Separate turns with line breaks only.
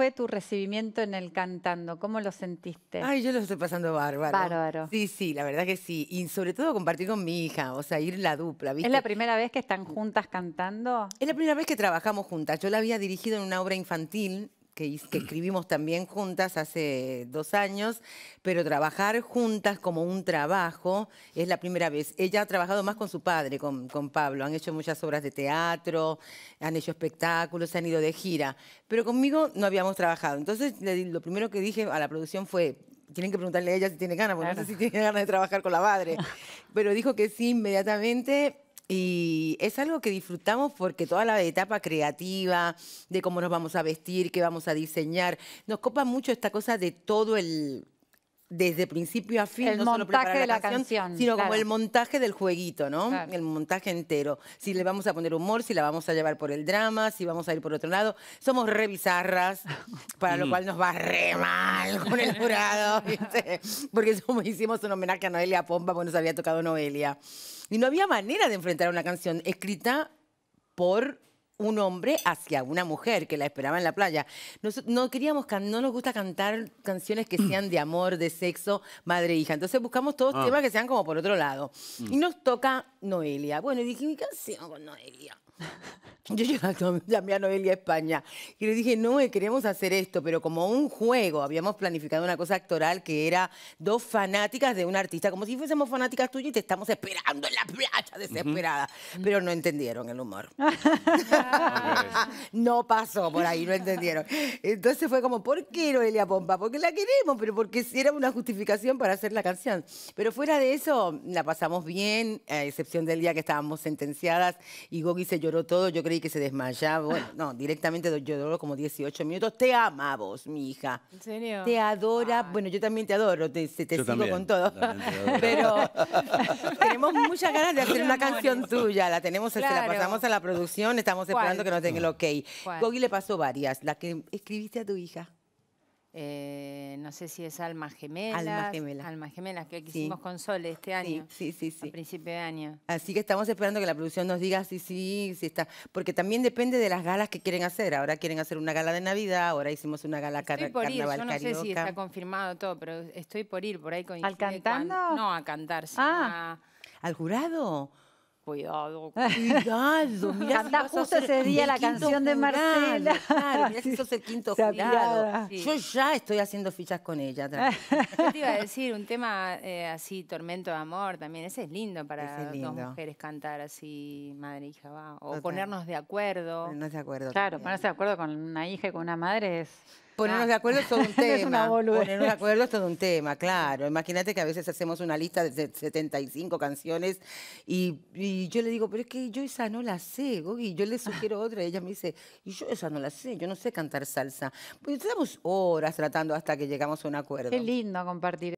fue tu recibimiento en el cantando? ¿Cómo lo sentiste? Ay, yo lo estoy pasando bárbaro. Bárbaro. Sí, sí, la verdad que sí. Y sobre todo compartir con mi hija, o sea, ir la dupla. ¿Es la primera vez que están juntas cantando? Es la primera vez que trabajamos juntas. Yo la había dirigido en una obra infantil que, escribimos también juntas hace dos años, pero trabajar juntas como un trabajo es la primera vez. Ella ha trabajado más con su padre, con, con Pablo, han hecho muchas obras de teatro, han hecho espectáculos, han ido de gira, pero conmigo no habíamos trabajado. Entonces lo primero que dije a la producción fue, tienen que preguntarle a ella si tiene ganas, porque no sé si tiene ganas de trabajar con la madre. Pero dijo que sí inmediatamente y es algo que disfrutamos porque toda la etapa creativa, de cómo nos vamos a vestir, qué vamos a diseñar, nos copa mucho esta cosa de todo el desde principio a fin, no solo la de la canción, sino como el montaje del jueguito, ¿no? El montaje entero. Si le vamos a poner humor, si la vamos a llevar por el drama, si vamos a ir por otro lado. Somos re bizarras, para lo mm. cual nos va re mal con el jurado, ¿viste? Porque somos, hicimos un homenaje a Noelia Pompa, porque nos había tocado Noelia. Y no había manera de enfrentar una canción escrita por un hombre hacia una mujer que la esperaba en la playa. no queríamos, no nos gusta cantar canciones que sean de amor, de sexo, madre e hija. Entonces buscamos todos ah. temas que sean como por otro lado. Mm. Y nos toca Noelia. Bueno, y dije, mi canción con Noelia? Yo llegué a Noelia a España y le dije, no, eh, queremos hacer esto, pero como un juego, habíamos planificado una cosa actoral que era dos fanáticas de un artista, como si fuésemos fanáticas tuyas y te estamos esperando en la playa desesperada, mm. pero no entendieron el humor. no pasó por ahí, no entendieron. Entonces fue como, ¿por qué Noelia Pompa? Porque la queremos, pero porque era una justificación para hacer la canción. Pero fuera de eso, la pasamos bien, a excepción del día que estábamos sentenciadas y Gogi se lloró todo, yo creí que se desmayaba. no, directamente yo lloró como 18 minutos. Te amamos, mi hija. ¿En serio? Te adora. Bueno, yo también te adoro, te, sigo con todo. Pero tenemos muchas ganas de hacer una canción tuya. La tenemos, claro. la pasamos a la producción, estamos esperando que nos den el ok. Gogi le pasó varias. La que escribiste a tu hija. Eh, no sé si es Alma Gemela. Almas Gemelas. Almas Gemelas, que hicimos con Sol este año. Sí, sí, sí, A principio de año. Así que estamos esperando que la producción nos diga si sí, si está. Porque también depende de las galas que quieren hacer. Ahora quieren hacer una gala de Navidad, ahora hicimos una gala carnaval ir. no sé si está confirmado todo, pero estoy por ir, por ahí ¿Al cantando? no, a cantar. Ah. ¿Al jurado? cuidado, cuidado. mira, justo ese día la canción de Marcela. claro, mirá sí, sos el quinto Yo ya estoy haciendo fichas con ella. Yo te iba a decir, un tema eh, así, Tormento de Amor, también, ese es lindo para dos mujeres cantar así, madre hija, O ponernos de acuerdo. No de acuerdo. Claro, ponerse de acuerdo con una hija y con una madre es... Ponernos de ah. acuerdo es todo un tema. acuerdo es todo un tema, claro. Imagínate que a veces hacemos una lista de 75 canciones y, yo le digo, pero es que yo esa no la sé, Gogi. Yo le sugiero otra y ella me dice, y yo esa no la sé, yo no sé cantar salsa. Pues estamos horas tratando hasta que llegamos a un acuerdo. Qué lindo compartir.